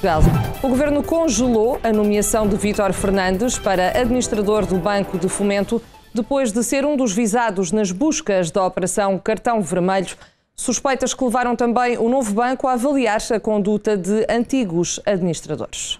Portugal. O governo congelou a nomeação de Vítor Fernandes para administrador do Banco de Fomento depois de ser um dos visados nas buscas da Operação Cartão Vermelho. Suspeitas que levaram também o novo banco a avaliar a conduta de antigos administradores.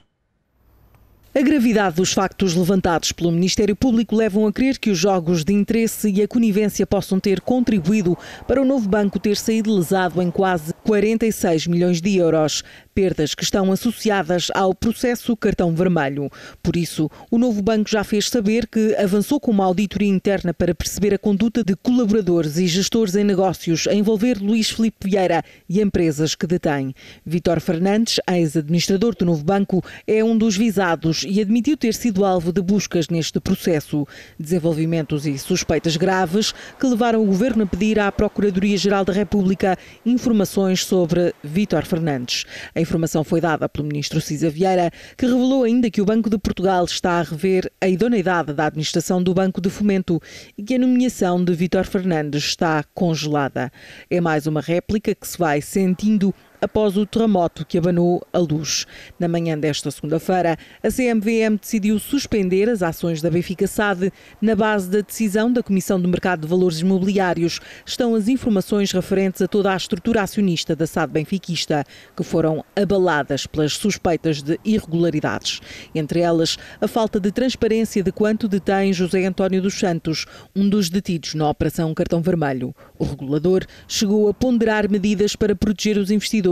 A gravidade dos factos levantados pelo Ministério Público levam a crer que os jogos de interesse e a conivência possam ter contribuído para o novo banco ter saído lesado em quase 46 milhões de euros, perdas que estão associadas ao processo cartão vermelho. Por isso, o novo banco já fez saber que avançou com uma auditoria interna para perceber a conduta de colaboradores e gestores em negócios a envolver Luís Filipe Vieira e empresas que detém. Vítor Fernandes, ex-administrador do novo banco, é um dos visados e admitiu ter sido alvo de buscas neste processo. Desenvolvimentos e suspeitas graves que levaram o governo a pedir à Procuradoria-Geral da República informações informações sobre Vítor Fernandes. A informação foi dada pelo ministro Cisa Vieira, que revelou ainda que o Banco de Portugal está a rever a idoneidade da administração do Banco de Fomento e que a nomeação de Vítor Fernandes está congelada. É mais uma réplica que se vai sentindo após o terremoto que abanou a luz. Na manhã desta segunda-feira, a CMVM decidiu suspender as ações da Benfica SAD na base da decisão da Comissão do Mercado de Valores Imobiliários. Estão as informações referentes a toda a estrutura acionista da SAD benfiquista, que foram abaladas pelas suspeitas de irregularidades. Entre elas, a falta de transparência de quanto detém José António dos Santos, um dos detidos na Operação Cartão Vermelho. O regulador chegou a ponderar medidas para proteger os investidores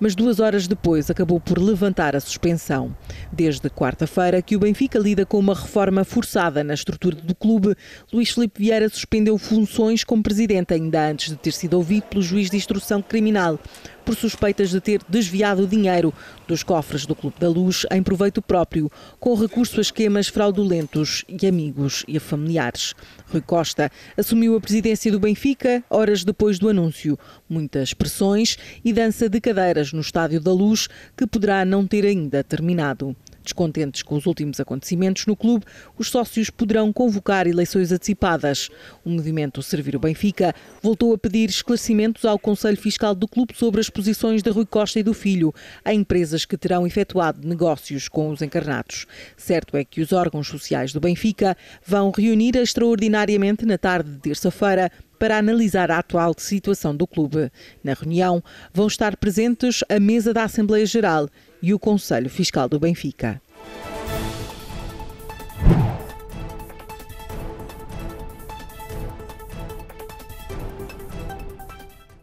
mas duas horas depois acabou por levantar a suspensão. Desde quarta-feira que o Benfica lida com uma reforma forçada na estrutura do clube, Luís Filipe Vieira suspendeu funções como presidente ainda antes de ter sido ouvido pelo juiz de instrução criminal por suspeitas de ter desviado dinheiro dos cofres do Clube da Luz em proveito próprio, com recurso a esquemas fraudulentos e amigos e familiares. Rui Costa assumiu a presidência do Benfica horas depois do anúncio. Muitas pressões e dança de cadeiras no Estádio da Luz, que poderá não ter ainda terminado. Descontentes com os últimos acontecimentos no clube, os sócios poderão convocar eleições antecipadas. O movimento Servir o Benfica voltou a pedir esclarecimentos ao Conselho Fiscal do clube sobre as posições de Rui Costa e do filho a empresas que terão efetuado negócios com os encarnados. Certo é que os órgãos sociais do Benfica vão reunir extraordinariamente na tarde de terça-feira para analisar a atual situação do clube. Na reunião vão estar presentes a mesa da Assembleia Geral e o Conselho Fiscal do Benfica.